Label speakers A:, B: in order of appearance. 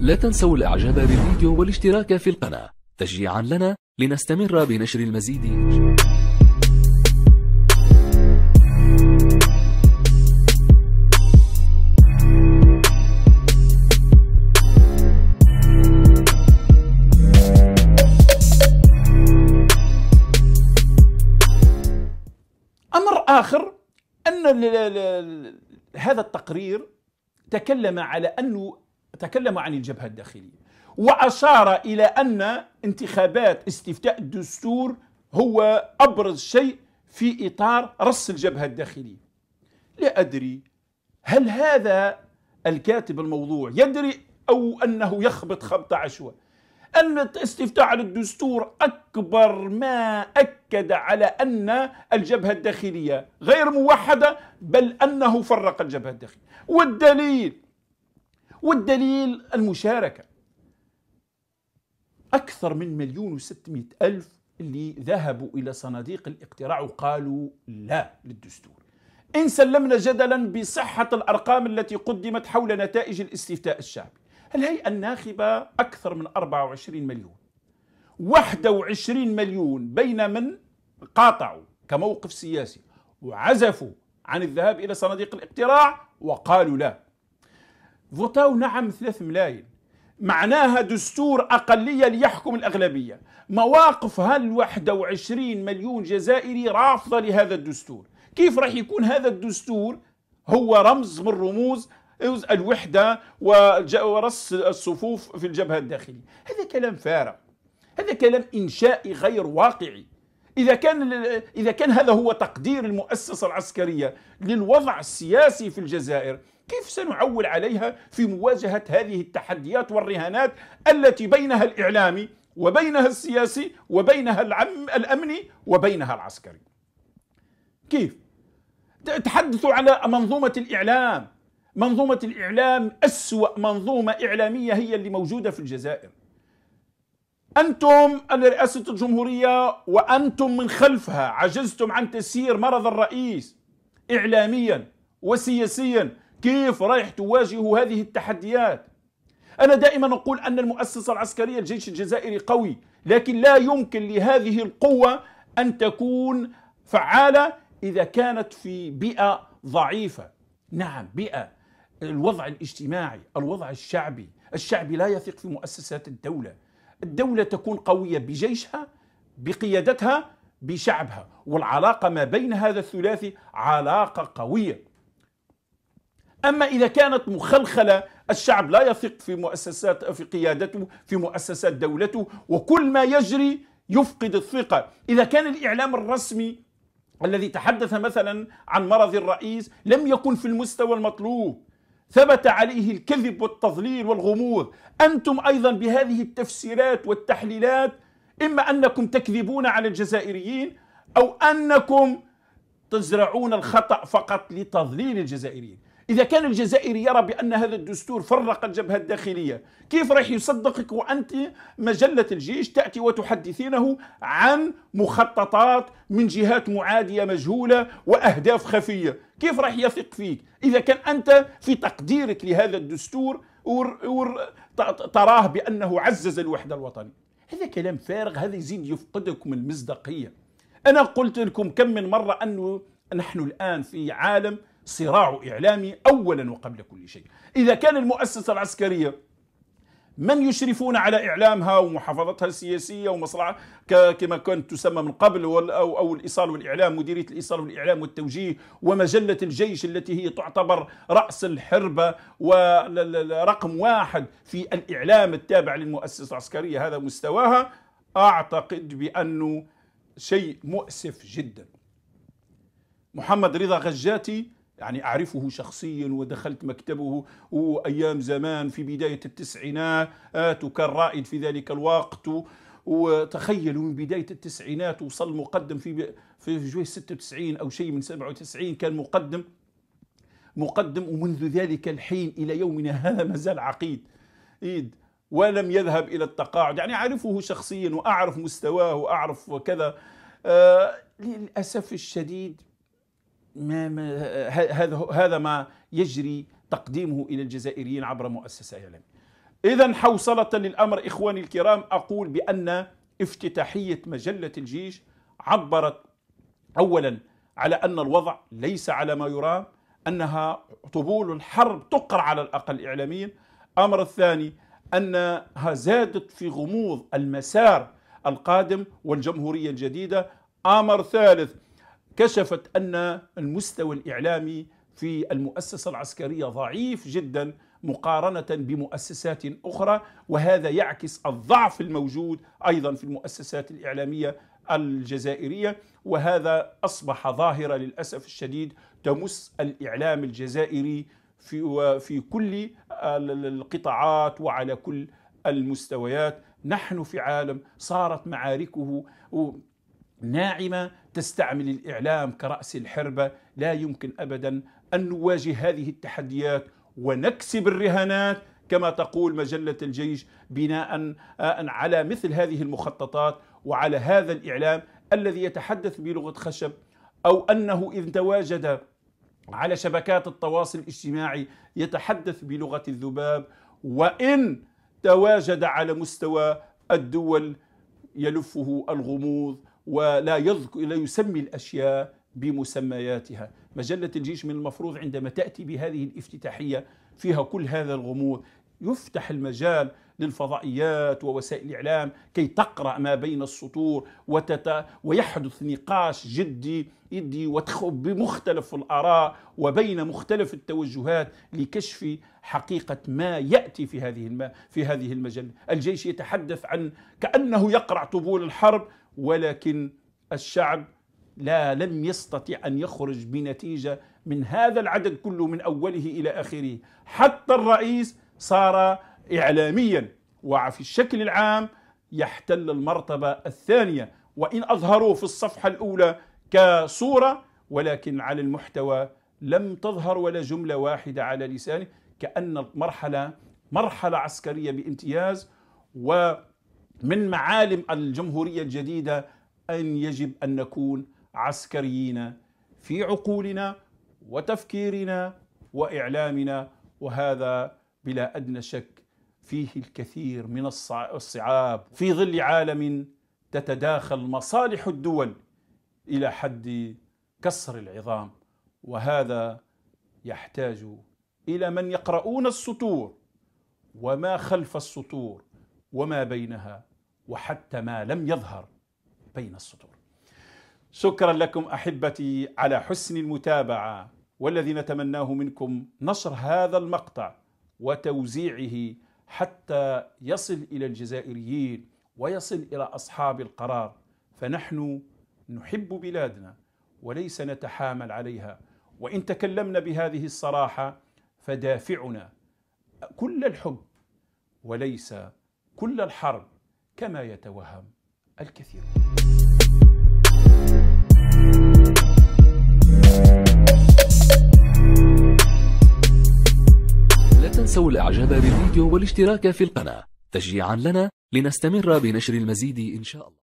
A: لا تنسوا الإعجاب بالفيديو والاشتراك في القناة تشجيعا لنا لنستمر بنشر المزيد امر اخر ان هذا التقرير تكلم على انه تكلم عن الجبهة الداخلية وأشار إلى أن انتخابات استفتاء الدستور هو أبرز شيء في إطار رص الجبهة الداخلية لا أدري هل هذا الكاتب الموضوع يدري أو أنه يخبط خبط عشوة أن استفتاء على الدستور أكبر ما أكد على أن الجبهة الداخلية غير موحدة بل أنه فرق الجبهة الداخلية والدليل والدليل المشاركة أكثر من مليون وستمائة ألف اللي ذهبوا إلى صناديق الاقتراع وقالوا لا للدستور إن سلمنا جدلا بصحة الأرقام التي قدمت حول نتائج الاستفتاء الشعبي الهيئة الناخبة أكثر من 24 مليون 21 مليون بين من قاطعوا كموقف سياسي وعزفوا عن الذهاب إلى صناديق الاقتراع وقالوا لا فوتاو نعم 3 ملايين معناها دستور أقلية ليحكم الأغلبية مواقف هل 21 مليون جزائري رافضة لهذا الدستور كيف راح يكون هذا الدستور هو رمز من رموز الوحدة ورص الصفوف في الجبهة الداخلية هذا كلام فارغ هذا كلام إنشائي غير واقعي إذا كان إذا كان هذا هو تقدير المؤسسة العسكرية للوضع السياسي في الجزائر كيف سنعول عليها في مواجهة هذه التحديات والرهانات التي بينها الإعلامي وبينها السياسي وبينها العم الأمني وبينها العسكري كيف؟ تحدثوا على منظومة الإعلام منظومة الإعلام أسوأ منظومة إعلامية هي اللي موجودة في الجزائر أنتم رئاسة الجمهورية وأنتم من خلفها عجزتم عن تسيير مرض الرئيس إعلاميا وسياسيا كيف رايح تواجهوا هذه التحديات أنا دائما أقول أن المؤسسة العسكرية الجيش الجزائري قوي لكن لا يمكن لهذه القوة أن تكون فعالة إذا كانت في بيئة ضعيفة نعم بيئة الوضع الاجتماعي الوضع الشعبي الشعب لا يثق في مؤسسات الدولة الدولة تكون قوية بجيشها بقيادتها بشعبها والعلاقة ما بين هذا الثلاثي علاقة قوية أما إذا كانت مخلخلة الشعب لا يثق في مؤسسات في قيادته في مؤسسات دولته وكل ما يجري يفقد الثقة إذا كان الإعلام الرسمي الذي تحدث مثلا عن مرض الرئيس لم يكن في المستوى المطلوب ثبت عليه الكذب والتضليل والغموض أنتم أيضا بهذه التفسيرات والتحليلات إما أنكم تكذبون على الجزائريين أو أنكم تزرعون الخطأ فقط لتضليل الجزائريين إذا كان الجزائري يرى بأن هذا الدستور فرق الجبهة الداخلية كيف راح يصدقك وأنت مجلة الجيش تأتي وتحدثينه عن مخططات من جهات معادية مجهولة وأهداف خفية كيف راح يثق فيك إذا كان أنت في تقديرك لهذا الدستور ور ور تراه بأنه عزز الوحدة الوطنية هذا كلام فارغ هذا يزيد يفقدكم المصداقية أنا قلت لكم كم من مرة أنه نحن الآن في عالم صراع إعلامي أولا وقبل كل شيء إذا كان المؤسسة العسكرية من يشرفون على اعلامها ومحافظتها السياسيه ومصلحه كما كانت تسمى من قبل او او الايصال والاعلام مديريه الايصال والاعلام والتوجيه ومجله الجيش التي هي تعتبر راس الحربه ورقم واحد في الاعلام التابع للمؤسسه العسكريه هذا مستواها اعتقد بانه شيء مؤسف جدا. محمد رضا غجاتي يعني أعرفه شخصيا ودخلت مكتبه وأيام زمان في بداية التسعينات وكان رائد في ذلك الوقت وتخيلوا من بداية التسعينات وصل مقدم في في جوي 96 أو شيء من 97 كان مقدم مقدم ومنذ ذلك الحين إلى يومنا هذا ما زال عقيد إيد ولم يذهب إلى التقاعد يعني أعرفه شخصيا وأعرف مستواه وأعرف وكذا آه للأسف الشديد ما ما هذا هذا ما يجري تقديمه الى الجزائريين عبر مؤسسه اعلاميه. اذا حوصله للامر اخواني الكرام اقول بان افتتاحيه مجله الجيش عبرت اولا على ان الوضع ليس على ما يرام انها طبول الحرب تقرع على الاقل اعلاميا. الامر الثاني انها زادت في غموض المسار القادم والجمهوريه الجديده. امر ثالث كشفت أن المستوى الإعلامي في المؤسسة العسكرية ضعيف جدا مقارنة بمؤسسات أخرى وهذا يعكس الضعف الموجود أيضا في المؤسسات الإعلامية الجزائرية وهذا أصبح ظاهرة للأسف الشديد تمس الإعلام الجزائري في وفي كل القطاعات وعلى كل المستويات نحن في عالم صارت معاركه ناعمة تستعمل الإعلام كرأس الحربة لا يمكن أبدا أن نواجه هذه التحديات ونكسب الرهانات كما تقول مجلة الجيش بناء آه، على مثل هذه المخططات وعلى هذا الإعلام الذي يتحدث بلغة خشب أو أنه إذ تواجد على شبكات التواصل الاجتماعي يتحدث بلغة الذباب وإن تواجد على مستوى الدول يلفه الغموض ولا يذكر لا يسمي الأشياء بمسمياتها مجلة الجيش من المفروض عندما تأتي بهذه الافتتاحية فيها كل هذا الغموض يفتح المجال للفضائيات ووسائل الإعلام كي تقرأ ما بين السطور وتت... ويحدث نقاش جدي يدي وتخب بمختلف الآراء وبين مختلف التوجهات لكشف حقيقة ما يأتي في هذه الم... في هذه المجلة الجيش يتحدث عن كأنه يقرع طبول الحرب ولكن الشعب لا لم يستطع أن يخرج بنتيجة من هذا العدد كله من أوله إلى آخره حتى الرئيس صار إعلاميا وفي الشكل العام يحتل المرتبة الثانية وإن أظهروه في الصفحة الأولى كصورة ولكن على المحتوى لم تظهر ولا جملة واحدة على لسانه كأن المرحلة مرحلة عسكرية بامتياز و من معالم الجمهورية الجديدة أن يجب أن نكون عسكريين في عقولنا وتفكيرنا وإعلامنا وهذا بلا أدنى شك فيه الكثير من الصعاب في ظل عالم تتداخل مصالح الدول إلى حد كسر العظام وهذا يحتاج إلى من يقرؤون السطور وما خلف السطور وما بينها وحتى ما لم يظهر بين السطور شكرا لكم احبتي على حسن المتابعه والذي نتمناه منكم نشر هذا المقطع وتوزيعه حتى يصل الى الجزائريين ويصل الى اصحاب القرار فنحن نحب بلادنا وليس نتحامل عليها وان تكلمنا بهذه الصراحه فدافعنا كل الحب وليس كل الحرب كما يتوهم الكثير لا تنسوا الاعجاب بالفيديو والاشتراك في القناة تشجيعا لنا لنستمر بنشر المزيد ان شاء الله